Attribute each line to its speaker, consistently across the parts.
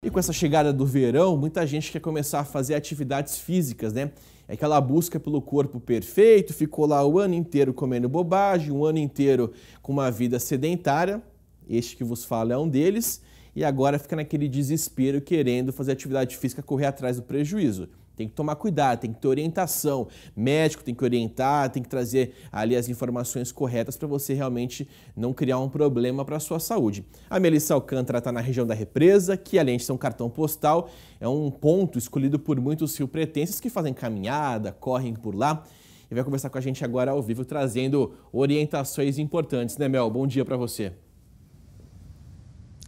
Speaker 1: E com essa chegada do verão, muita gente quer começar a fazer atividades físicas, né? É aquela busca pelo corpo perfeito, ficou lá o ano inteiro comendo bobagem, um ano inteiro com uma vida sedentária. Este que vos fala é um deles. E agora fica naquele desespero querendo fazer atividade física correr atrás do prejuízo. Tem que tomar cuidado, tem que ter orientação. Médico tem que orientar, tem que trazer ali as informações corretas para você realmente não criar um problema para a sua saúde. A Melissa Alcântara está na região da represa, que além de ser um cartão postal, é um ponto escolhido por muitos rio-pretenses que fazem caminhada, correm por lá. E vai conversar com a gente agora ao vivo, trazendo orientações importantes, né, Mel? Bom dia para você.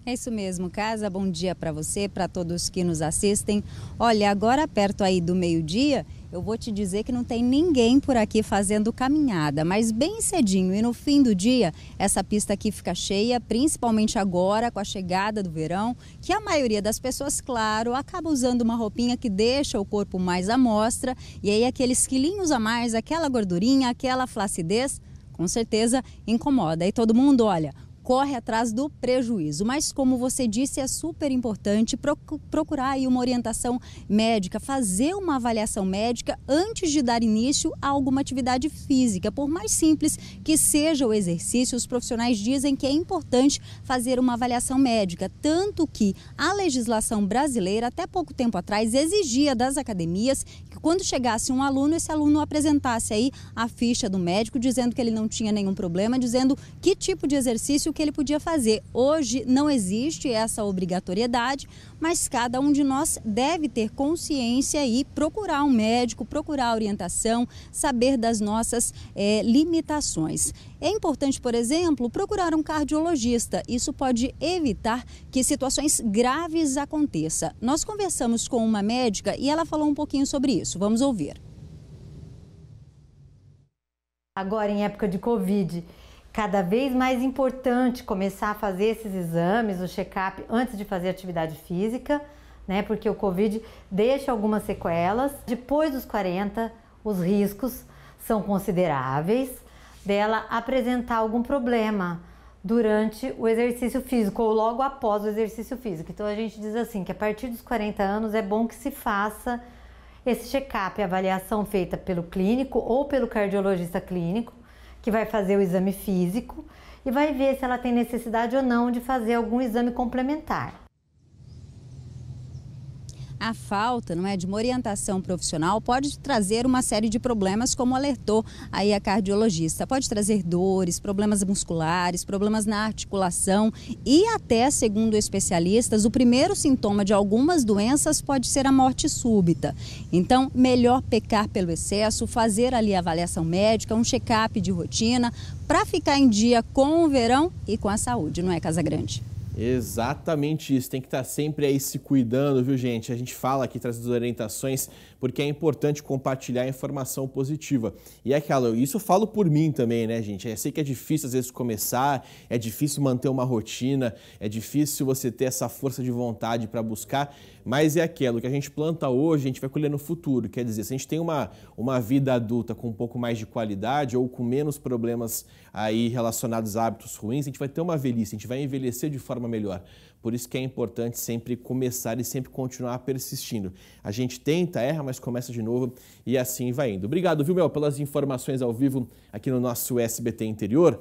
Speaker 2: É isso mesmo, Casa. Bom dia para você, para todos que nos assistem. Olha, agora perto aí do meio-dia, eu vou te dizer que não tem ninguém por aqui fazendo caminhada, mas bem cedinho e no fim do dia, essa pista aqui fica cheia, principalmente agora com a chegada do verão, que a maioria das pessoas, claro, acaba usando uma roupinha que deixa o corpo mais à mostra e aí aqueles quilinhos a mais, aquela gordurinha, aquela flacidez, com certeza incomoda. E todo mundo, olha, corre atrás do prejuízo. Mas, como você disse, é super importante procurar aí uma orientação médica, fazer uma avaliação médica antes de dar início a alguma atividade física. Por mais simples que seja o exercício, os profissionais dizem que é importante fazer uma avaliação médica. Tanto que a legislação brasileira, até pouco tempo atrás, exigia das academias que, quando chegasse um aluno, esse aluno apresentasse aí a ficha do médico dizendo que ele não tinha nenhum problema, dizendo que tipo de exercício o que ele podia fazer. Hoje não existe essa obrigatoriedade, mas cada um de nós deve ter consciência e procurar um médico, procurar orientação, saber das nossas é, limitações. É importante, por exemplo, procurar um cardiologista. Isso pode evitar que situações graves aconteçam. Nós conversamos com uma médica e ela falou um pouquinho sobre isso. Vamos ouvir. Agora, em época de Covid, cada vez
Speaker 3: mais importante começar a fazer esses exames, o check-up antes de fazer atividade física, né? Porque o Covid deixa algumas sequelas. Depois dos 40, os riscos são consideráveis dela apresentar algum problema durante o exercício físico ou logo após o exercício físico. Então a gente diz assim que a partir dos 40 anos é bom que se faça esse check-up, avaliação feita pelo clínico ou pelo cardiologista clínico que vai fazer o exame físico e vai ver se ela tem necessidade ou não de fazer algum exame complementar
Speaker 2: a falta não é, de uma orientação profissional pode trazer uma série de problemas, como alertou aí a cardiologista. Pode trazer dores, problemas musculares, problemas na articulação e até, segundo especialistas, o primeiro sintoma de algumas doenças pode ser a morte súbita. Então, melhor pecar pelo excesso, fazer ali a avaliação médica, um check-up de rotina, para ficar em dia com o verão e com a saúde, não é, Casa Grande?
Speaker 1: Exatamente isso, tem que estar tá sempre aí se cuidando, viu, gente? A gente fala aqui traz as orientações porque é importante compartilhar informação positiva. E é aquela, isso eu falo por mim também, né, gente? Eu sei que é difícil às vezes começar, é difícil manter uma rotina, é difícil você ter essa força de vontade para buscar, mas é aquilo que a gente planta hoje, a gente vai colher no futuro. Quer dizer, se a gente tem uma, uma vida adulta com um pouco mais de qualidade ou com menos problemas aí relacionados a hábitos ruins, a gente vai ter uma velhice, a gente vai envelhecer de forma melhor. Por isso que é importante sempre começar e sempre continuar persistindo. A gente tenta, erra, mas começa de novo e assim vai indo. Obrigado, viu, Mel, pelas informações ao vivo aqui no nosso SBT Interior.